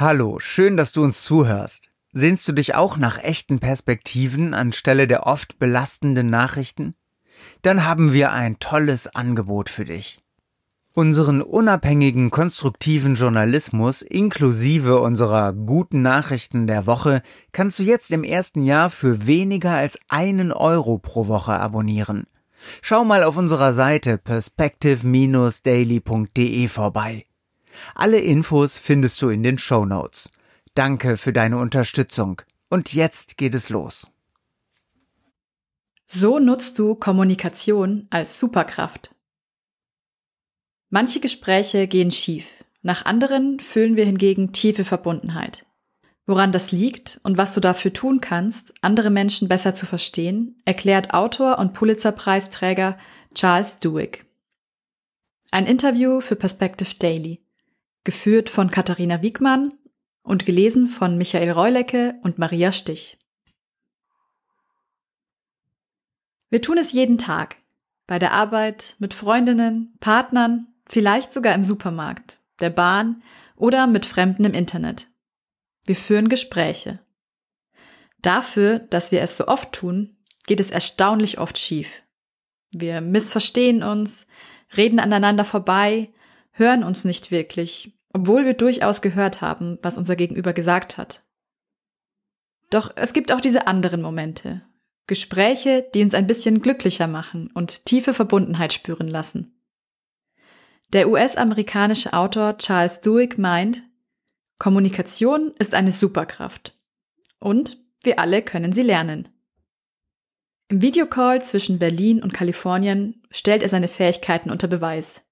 Hallo, schön, dass du uns zuhörst. Sehnst du dich auch nach echten Perspektiven anstelle der oft belastenden Nachrichten? Dann haben wir ein tolles Angebot für dich. Unseren unabhängigen konstruktiven Journalismus inklusive unserer guten Nachrichten der Woche kannst du jetzt im ersten Jahr für weniger als einen Euro pro Woche abonnieren. Schau mal auf unserer Seite perspective-daily.de vorbei. Alle Infos findest du in den Show Notes. Danke für deine Unterstützung. Und jetzt geht es los. So nutzt du Kommunikation als Superkraft. Manche Gespräche gehen schief, nach anderen fühlen wir hingegen tiefe Verbundenheit. Woran das liegt und was du dafür tun kannst, andere Menschen besser zu verstehen, erklärt Autor und Pulitzer-Preisträger Charles Duick. Ein Interview für Perspective Daily geführt von Katharina Wiegmann und gelesen von Michael Reulecke und Maria Stich. Wir tun es jeden Tag, bei der Arbeit, mit Freundinnen, Partnern, vielleicht sogar im Supermarkt, der Bahn oder mit Fremden im Internet. Wir führen Gespräche. Dafür, dass wir es so oft tun, geht es erstaunlich oft schief. Wir missverstehen uns, reden aneinander vorbei, hören uns nicht wirklich, obwohl wir durchaus gehört haben, was unser Gegenüber gesagt hat. Doch es gibt auch diese anderen Momente. Gespräche, die uns ein bisschen glücklicher machen und tiefe Verbundenheit spüren lassen. Der US-amerikanische Autor Charles Duick meint, Kommunikation ist eine Superkraft. Und wir alle können sie lernen. Im Videocall zwischen Berlin und Kalifornien stellt er seine Fähigkeiten unter Beweis.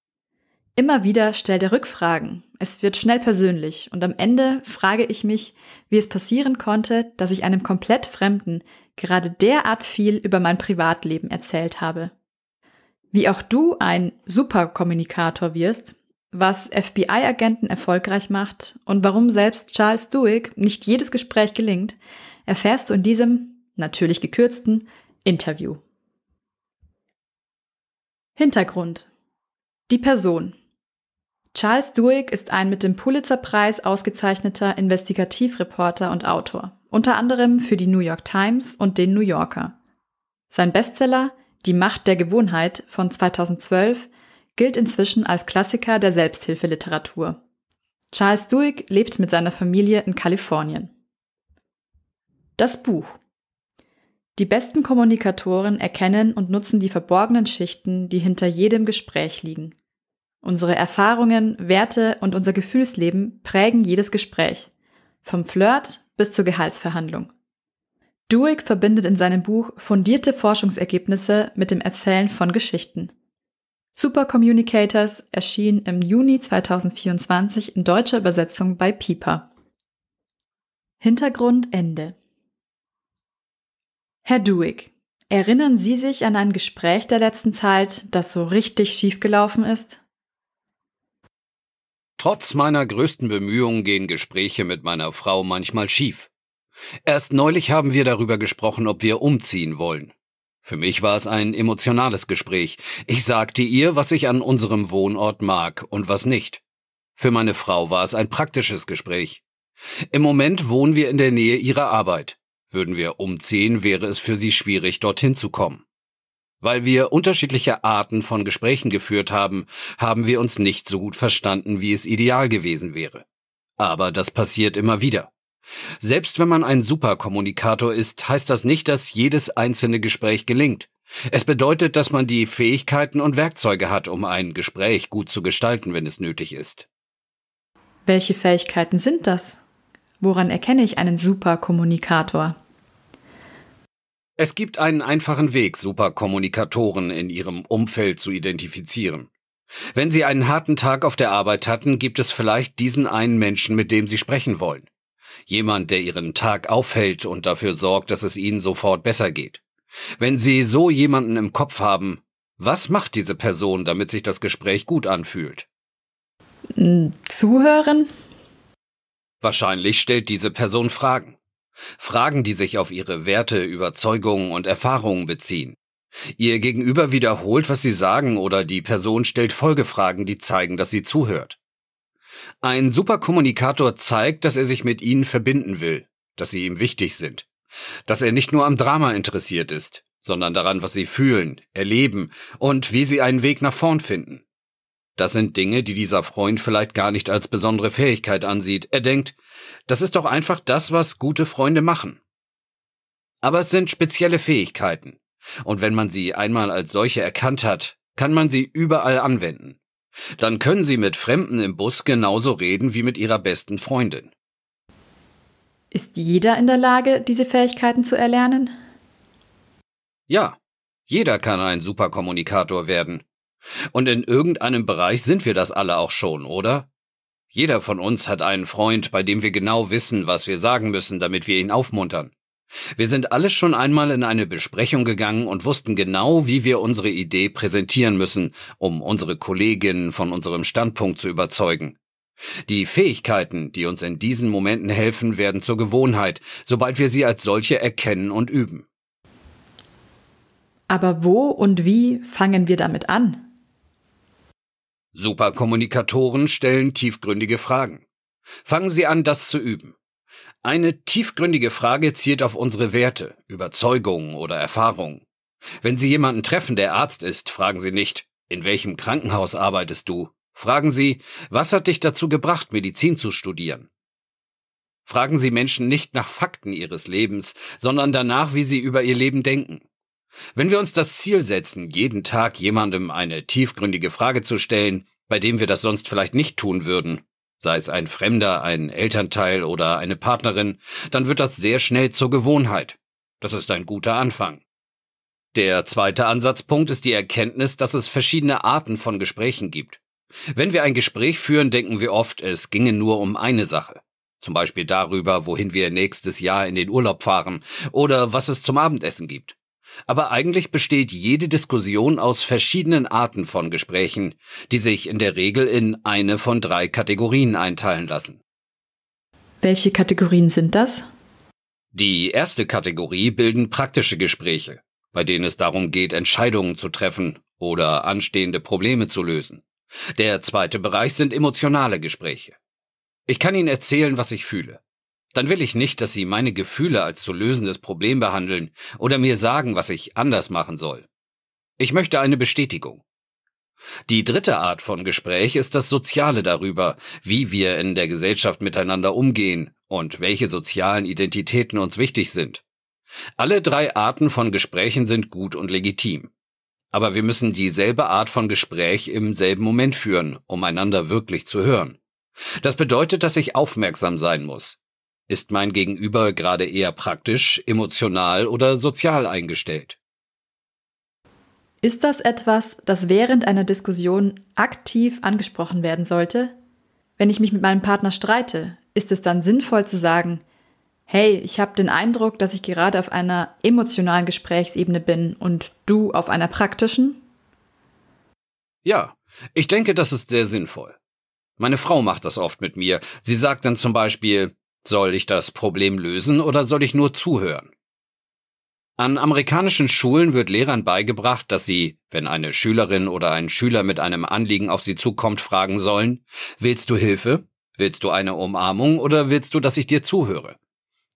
Immer wieder stellt er Rückfragen. Es wird schnell persönlich und am Ende frage ich mich, wie es passieren konnte, dass ich einem komplett Fremden gerade derart viel über mein Privatleben erzählt habe. Wie auch du ein Superkommunikator wirst, was FBI-Agenten erfolgreich macht und warum selbst Charles Duick nicht jedes Gespräch gelingt, erfährst du in diesem, natürlich gekürzten, Interview. Hintergrund. Die Person. Charles Duick ist ein mit dem Pulitzer-Preis ausgezeichneter Investigativreporter und Autor, unter anderem für die New York Times und den New Yorker. Sein Bestseller Die Macht der Gewohnheit von 2012 gilt inzwischen als Klassiker der Selbsthilfeliteratur. Charles Duick lebt mit seiner Familie in Kalifornien. Das Buch die besten Kommunikatoren erkennen und nutzen die verborgenen Schichten, die hinter jedem Gespräch liegen. Unsere Erfahrungen, Werte und unser Gefühlsleben prägen jedes Gespräch, vom Flirt bis zur Gehaltsverhandlung. Duick verbindet in seinem Buch fundierte Forschungsergebnisse mit dem Erzählen von Geschichten. Super Communicators erschien im Juni 2024 in deutscher Übersetzung bei Piper. Hintergrund Ende. Herr Duick, erinnern Sie sich an ein Gespräch der letzten Zeit, das so richtig schiefgelaufen ist? Trotz meiner größten Bemühungen gehen Gespräche mit meiner Frau manchmal schief. Erst neulich haben wir darüber gesprochen, ob wir umziehen wollen. Für mich war es ein emotionales Gespräch. Ich sagte ihr, was ich an unserem Wohnort mag und was nicht. Für meine Frau war es ein praktisches Gespräch. Im Moment wohnen wir in der Nähe ihrer Arbeit. Würden wir umziehen, wäre es für sie schwierig, dorthin zu kommen. Weil wir unterschiedliche Arten von Gesprächen geführt haben, haben wir uns nicht so gut verstanden, wie es ideal gewesen wäre. Aber das passiert immer wieder. Selbst wenn man ein Superkommunikator ist, heißt das nicht, dass jedes einzelne Gespräch gelingt. Es bedeutet, dass man die Fähigkeiten und Werkzeuge hat, um ein Gespräch gut zu gestalten, wenn es nötig ist. Welche Fähigkeiten sind das? Woran erkenne ich einen Superkommunikator? Es gibt einen einfachen Weg, Superkommunikatoren in ihrem Umfeld zu identifizieren. Wenn Sie einen harten Tag auf der Arbeit hatten, gibt es vielleicht diesen einen Menschen, mit dem Sie sprechen wollen. Jemand, der Ihren Tag aufhält und dafür sorgt, dass es Ihnen sofort besser geht. Wenn Sie so jemanden im Kopf haben, was macht diese Person, damit sich das Gespräch gut anfühlt? Hm, zuhören? Wahrscheinlich stellt diese Person Fragen. Fragen, die sich auf ihre Werte, Überzeugungen und Erfahrungen beziehen. Ihr Gegenüber wiederholt, was sie sagen, oder die Person stellt Folgefragen, die zeigen, dass sie zuhört. Ein Superkommunikator zeigt, dass er sich mit ihnen verbinden will, dass sie ihm wichtig sind, dass er nicht nur am Drama interessiert ist, sondern daran, was sie fühlen, erleben und wie sie einen Weg nach vorn finden. Das sind Dinge, die dieser Freund vielleicht gar nicht als besondere Fähigkeit ansieht. Er denkt, das ist doch einfach das, was gute Freunde machen. Aber es sind spezielle Fähigkeiten. Und wenn man sie einmal als solche erkannt hat, kann man sie überall anwenden. Dann können sie mit Fremden im Bus genauso reden wie mit ihrer besten Freundin. Ist jeder in der Lage, diese Fähigkeiten zu erlernen? Ja, jeder kann ein Superkommunikator werden. Und in irgendeinem Bereich sind wir das alle auch schon, oder? Jeder von uns hat einen Freund, bei dem wir genau wissen, was wir sagen müssen, damit wir ihn aufmuntern. Wir sind alle schon einmal in eine Besprechung gegangen und wussten genau, wie wir unsere Idee präsentieren müssen, um unsere Kolleginnen von unserem Standpunkt zu überzeugen. Die Fähigkeiten, die uns in diesen Momenten helfen, werden zur Gewohnheit, sobald wir sie als solche erkennen und üben. Aber wo und wie fangen wir damit an? Superkommunikatoren stellen tiefgründige Fragen. Fangen Sie an, das zu üben. Eine tiefgründige Frage zielt auf unsere Werte, Überzeugungen oder Erfahrungen. Wenn Sie jemanden treffen, der Arzt ist, fragen Sie nicht, in welchem Krankenhaus arbeitest du? Fragen Sie, was hat dich dazu gebracht, Medizin zu studieren? Fragen Sie Menschen nicht nach Fakten ihres Lebens, sondern danach, wie sie über ihr Leben denken. Wenn wir uns das Ziel setzen, jeden Tag jemandem eine tiefgründige Frage zu stellen, bei dem wir das sonst vielleicht nicht tun würden, sei es ein Fremder, ein Elternteil oder eine Partnerin, dann wird das sehr schnell zur Gewohnheit. Das ist ein guter Anfang. Der zweite Ansatzpunkt ist die Erkenntnis, dass es verschiedene Arten von Gesprächen gibt. Wenn wir ein Gespräch führen, denken wir oft, es ginge nur um eine Sache. Zum Beispiel darüber, wohin wir nächstes Jahr in den Urlaub fahren oder was es zum Abendessen gibt. Aber eigentlich besteht jede Diskussion aus verschiedenen Arten von Gesprächen, die sich in der Regel in eine von drei Kategorien einteilen lassen. Welche Kategorien sind das? Die erste Kategorie bilden praktische Gespräche, bei denen es darum geht, Entscheidungen zu treffen oder anstehende Probleme zu lösen. Der zweite Bereich sind emotionale Gespräche. Ich kann Ihnen erzählen, was ich fühle dann will ich nicht, dass Sie meine Gefühle als zu lösendes Problem behandeln oder mir sagen, was ich anders machen soll. Ich möchte eine Bestätigung. Die dritte Art von Gespräch ist das Soziale darüber, wie wir in der Gesellschaft miteinander umgehen und welche sozialen Identitäten uns wichtig sind. Alle drei Arten von Gesprächen sind gut und legitim. Aber wir müssen dieselbe Art von Gespräch im selben Moment führen, um einander wirklich zu hören. Das bedeutet, dass ich aufmerksam sein muss, ist mein Gegenüber gerade eher praktisch, emotional oder sozial eingestellt? Ist das etwas, das während einer Diskussion aktiv angesprochen werden sollte? Wenn ich mich mit meinem Partner streite, ist es dann sinnvoll zu sagen, hey, ich habe den Eindruck, dass ich gerade auf einer emotionalen Gesprächsebene bin und du auf einer praktischen? Ja, ich denke, das ist sehr sinnvoll. Meine Frau macht das oft mit mir. Sie sagt dann zum Beispiel, soll ich das Problem lösen oder soll ich nur zuhören? An amerikanischen Schulen wird Lehrern beigebracht, dass sie, wenn eine Schülerin oder ein Schüler mit einem Anliegen auf sie zukommt, fragen sollen, willst du Hilfe? Willst du eine Umarmung oder willst du, dass ich dir zuhöre?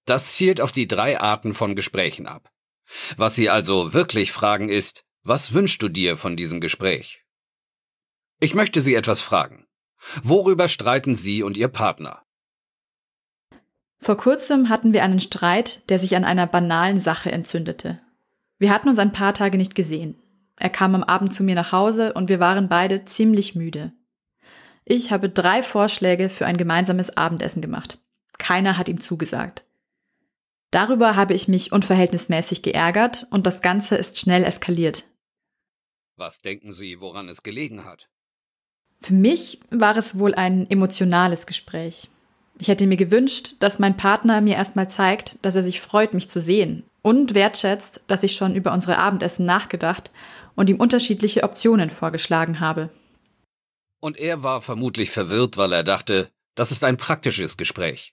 Das zielt auf die drei Arten von Gesprächen ab. Was sie also wirklich fragen ist, was wünschst du dir von diesem Gespräch? Ich möchte Sie etwas fragen. Worüber streiten Sie und Ihr Partner? Vor kurzem hatten wir einen Streit, der sich an einer banalen Sache entzündete. Wir hatten uns ein paar Tage nicht gesehen. Er kam am Abend zu mir nach Hause und wir waren beide ziemlich müde. Ich habe drei Vorschläge für ein gemeinsames Abendessen gemacht. Keiner hat ihm zugesagt. Darüber habe ich mich unverhältnismäßig geärgert und das Ganze ist schnell eskaliert. Was denken Sie, woran es gelegen hat? Für mich war es wohl ein emotionales Gespräch. Ich hätte mir gewünscht, dass mein Partner mir erstmal zeigt, dass er sich freut, mich zu sehen und wertschätzt, dass ich schon über unsere Abendessen nachgedacht und ihm unterschiedliche Optionen vorgeschlagen habe. Und er war vermutlich verwirrt, weil er dachte, das ist ein praktisches Gespräch.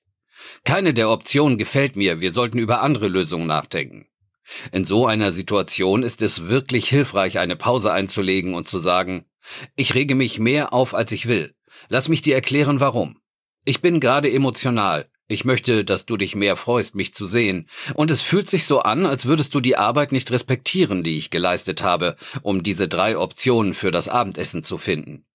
Keine der Optionen gefällt mir, wir sollten über andere Lösungen nachdenken. In so einer Situation ist es wirklich hilfreich, eine Pause einzulegen und zu sagen, ich rege mich mehr auf, als ich will. Lass mich dir erklären, warum. Ich bin gerade emotional. Ich möchte, dass du dich mehr freust, mich zu sehen. Und es fühlt sich so an, als würdest du die Arbeit nicht respektieren, die ich geleistet habe, um diese drei Optionen für das Abendessen zu finden.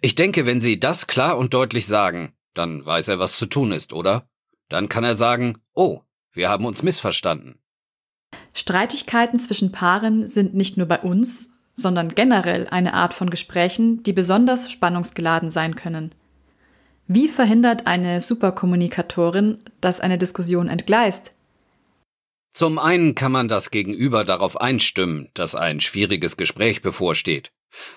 Ich denke, wenn sie das klar und deutlich sagen, dann weiß er, was zu tun ist, oder? Dann kann er sagen, oh, wir haben uns missverstanden. Streitigkeiten zwischen Paaren sind nicht nur bei uns, sondern generell eine Art von Gesprächen, die besonders spannungsgeladen sein können. Wie verhindert eine Superkommunikatorin, dass eine Diskussion entgleist? Zum einen kann man das Gegenüber darauf einstimmen, dass ein schwieriges Gespräch bevorsteht.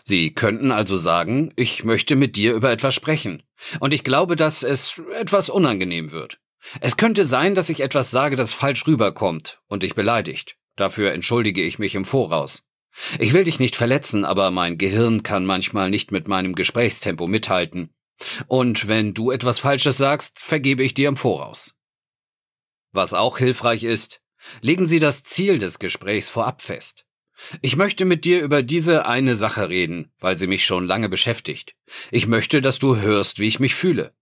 Sie könnten also sagen, ich möchte mit dir über etwas sprechen. Und ich glaube, dass es etwas unangenehm wird. Es könnte sein, dass ich etwas sage, das falsch rüberkommt und dich beleidigt. Dafür entschuldige ich mich im Voraus. Ich will dich nicht verletzen, aber mein Gehirn kann manchmal nicht mit meinem Gesprächstempo mithalten. Und wenn du etwas Falsches sagst, vergebe ich dir im Voraus. Was auch hilfreich ist, legen Sie das Ziel des Gesprächs vorab fest. Ich möchte mit dir über diese eine Sache reden, weil sie mich schon lange beschäftigt. Ich möchte, dass du hörst, wie ich mich fühle.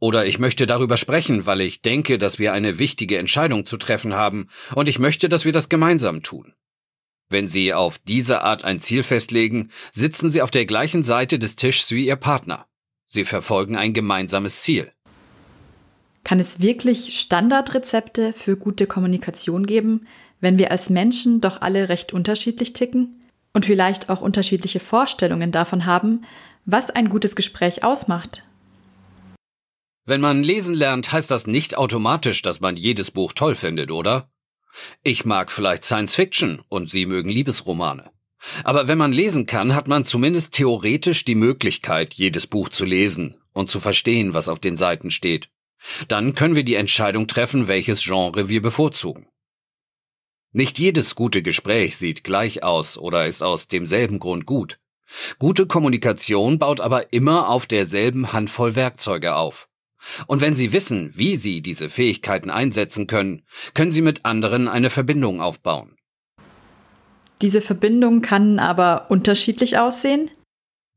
Oder ich möchte darüber sprechen, weil ich denke, dass wir eine wichtige Entscheidung zu treffen haben, und ich möchte, dass wir das gemeinsam tun. Wenn Sie auf diese Art ein Ziel festlegen, sitzen Sie auf der gleichen Seite des Tisches wie Ihr Partner. Sie verfolgen ein gemeinsames Ziel. Kann es wirklich Standardrezepte für gute Kommunikation geben, wenn wir als Menschen doch alle recht unterschiedlich ticken und vielleicht auch unterschiedliche Vorstellungen davon haben, was ein gutes Gespräch ausmacht? Wenn man lesen lernt, heißt das nicht automatisch, dass man jedes Buch toll findet, oder? Ich mag vielleicht Science Fiction und Sie mögen Liebesromane. Aber wenn man lesen kann, hat man zumindest theoretisch die Möglichkeit, jedes Buch zu lesen und zu verstehen, was auf den Seiten steht. Dann können wir die Entscheidung treffen, welches Genre wir bevorzugen. Nicht jedes gute Gespräch sieht gleich aus oder ist aus demselben Grund gut. Gute Kommunikation baut aber immer auf derselben Handvoll Werkzeuge auf. Und wenn Sie wissen, wie Sie diese Fähigkeiten einsetzen können, können Sie mit anderen eine Verbindung aufbauen. Diese Verbindung kann aber unterschiedlich aussehen?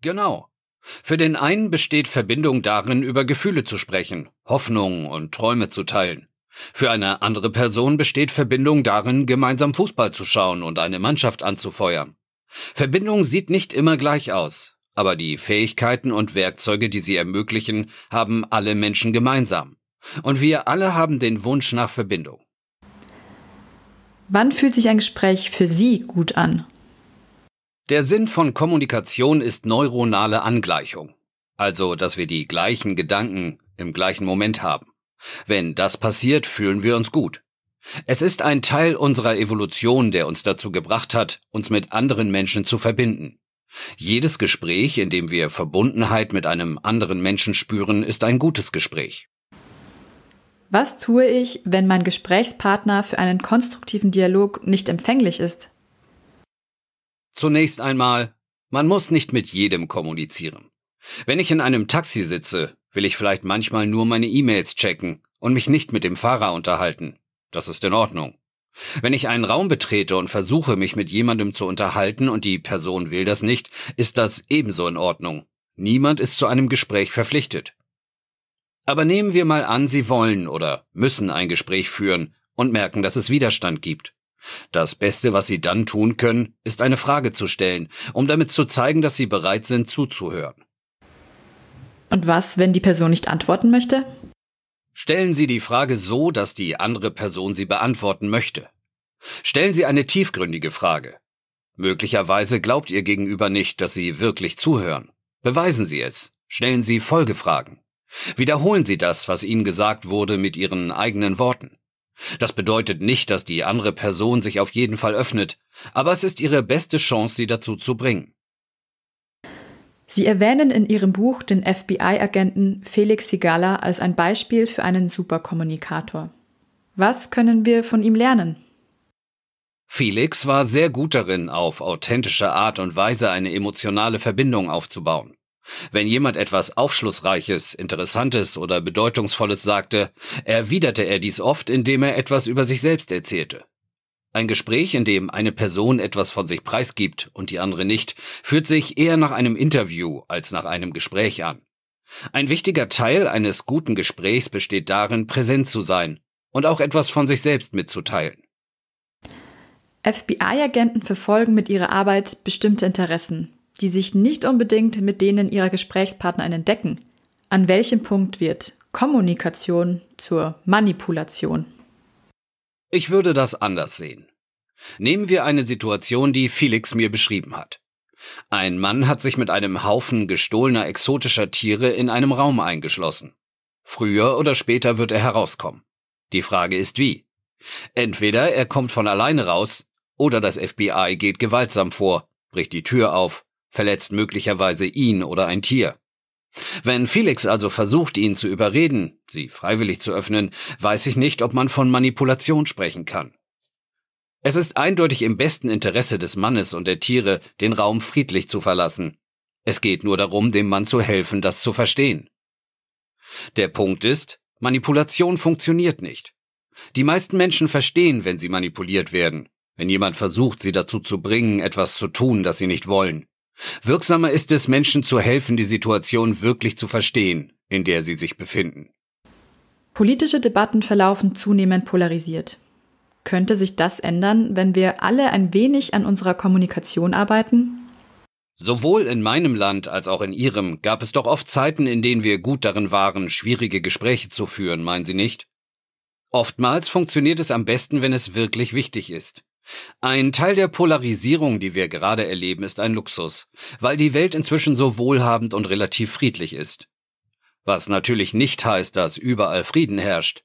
Genau. Für den einen besteht Verbindung darin, über Gefühle zu sprechen, Hoffnungen und Träume zu teilen. Für eine andere Person besteht Verbindung darin, gemeinsam Fußball zu schauen und eine Mannschaft anzufeuern. Verbindung sieht nicht immer gleich aus, aber die Fähigkeiten und Werkzeuge, die sie ermöglichen, haben alle Menschen gemeinsam. Und wir alle haben den Wunsch nach Verbindung. Wann fühlt sich ein Gespräch für Sie gut an? Der Sinn von Kommunikation ist neuronale Angleichung, also dass wir die gleichen Gedanken im gleichen Moment haben. Wenn das passiert, fühlen wir uns gut. Es ist ein Teil unserer Evolution, der uns dazu gebracht hat, uns mit anderen Menschen zu verbinden. Jedes Gespräch, in dem wir Verbundenheit mit einem anderen Menschen spüren, ist ein gutes Gespräch. Was tue ich, wenn mein Gesprächspartner für einen konstruktiven Dialog nicht empfänglich ist? Zunächst einmal, man muss nicht mit jedem kommunizieren. Wenn ich in einem Taxi sitze, will ich vielleicht manchmal nur meine E-Mails checken und mich nicht mit dem Fahrer unterhalten. Das ist in Ordnung. Wenn ich einen Raum betrete und versuche, mich mit jemandem zu unterhalten und die Person will das nicht, ist das ebenso in Ordnung. Niemand ist zu einem Gespräch verpflichtet. Aber nehmen wir mal an, Sie wollen oder müssen ein Gespräch führen und merken, dass es Widerstand gibt. Das Beste, was Sie dann tun können, ist eine Frage zu stellen, um damit zu zeigen, dass Sie bereit sind zuzuhören. Und was, wenn die Person nicht antworten möchte? Stellen Sie die Frage so, dass die andere Person sie beantworten möchte. Stellen Sie eine tiefgründige Frage. Möglicherweise glaubt Ihr Gegenüber nicht, dass Sie wirklich zuhören. Beweisen Sie es. Stellen Sie Folgefragen. Wiederholen Sie das, was Ihnen gesagt wurde, mit Ihren eigenen Worten. Das bedeutet nicht, dass die andere Person sich auf jeden Fall öffnet, aber es ist Ihre beste Chance, sie dazu zu bringen. Sie erwähnen in Ihrem Buch den FBI-Agenten Felix Sigala als ein Beispiel für einen Superkommunikator. Was können wir von ihm lernen? Felix war sehr gut darin, auf authentische Art und Weise eine emotionale Verbindung aufzubauen. Wenn jemand etwas Aufschlussreiches, Interessantes oder Bedeutungsvolles sagte, erwiderte er dies oft, indem er etwas über sich selbst erzählte. Ein Gespräch, in dem eine Person etwas von sich preisgibt und die andere nicht, führt sich eher nach einem Interview als nach einem Gespräch an. Ein wichtiger Teil eines guten Gesprächs besteht darin, präsent zu sein und auch etwas von sich selbst mitzuteilen. FBI-Agenten verfolgen mit ihrer Arbeit bestimmte Interessen, die sich nicht unbedingt mit denen ihrer Gesprächspartnerinnen decken? An welchem Punkt wird Kommunikation zur Manipulation? Ich würde das anders sehen. Nehmen wir eine Situation, die Felix mir beschrieben hat. Ein Mann hat sich mit einem Haufen gestohlener exotischer Tiere in einem Raum eingeschlossen. Früher oder später wird er herauskommen. Die Frage ist wie. Entweder er kommt von alleine raus, oder das FBI geht gewaltsam vor, bricht die Tür auf verletzt möglicherweise ihn oder ein Tier. Wenn Felix also versucht, ihn zu überreden, sie freiwillig zu öffnen, weiß ich nicht, ob man von Manipulation sprechen kann. Es ist eindeutig im besten Interesse des Mannes und der Tiere, den Raum friedlich zu verlassen. Es geht nur darum, dem Mann zu helfen, das zu verstehen. Der Punkt ist, Manipulation funktioniert nicht. Die meisten Menschen verstehen, wenn sie manipuliert werden, wenn jemand versucht, sie dazu zu bringen, etwas zu tun, das sie nicht wollen. Wirksamer ist es, Menschen zu helfen, die Situation wirklich zu verstehen, in der sie sich befinden. Politische Debatten verlaufen zunehmend polarisiert. Könnte sich das ändern, wenn wir alle ein wenig an unserer Kommunikation arbeiten? Sowohl in meinem Land als auch in Ihrem gab es doch oft Zeiten, in denen wir gut darin waren, schwierige Gespräche zu führen, meinen Sie nicht? Oftmals funktioniert es am besten, wenn es wirklich wichtig ist. Ein Teil der Polarisierung, die wir gerade erleben, ist ein Luxus, weil die Welt inzwischen so wohlhabend und relativ friedlich ist. Was natürlich nicht heißt, dass überall Frieden herrscht.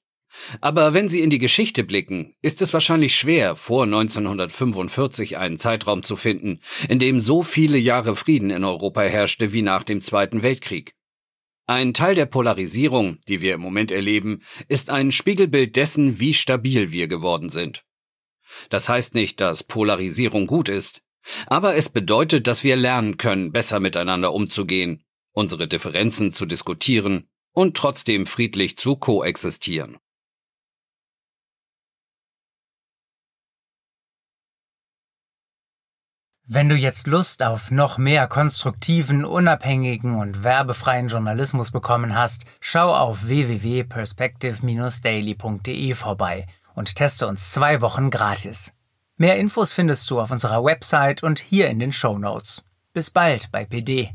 Aber wenn Sie in die Geschichte blicken, ist es wahrscheinlich schwer, vor 1945 einen Zeitraum zu finden, in dem so viele Jahre Frieden in Europa herrschte wie nach dem Zweiten Weltkrieg. Ein Teil der Polarisierung, die wir im Moment erleben, ist ein Spiegelbild dessen, wie stabil wir geworden sind. Das heißt nicht, dass Polarisierung gut ist, aber es bedeutet, dass wir lernen können, besser miteinander umzugehen, unsere Differenzen zu diskutieren und trotzdem friedlich zu koexistieren. Wenn du jetzt Lust auf noch mehr konstruktiven, unabhängigen und werbefreien Journalismus bekommen hast, schau auf www.perspective-daily.de vorbei und teste uns zwei Wochen gratis. Mehr Infos findest du auf unserer Website und hier in den Show Notes. Bis bald bei PD.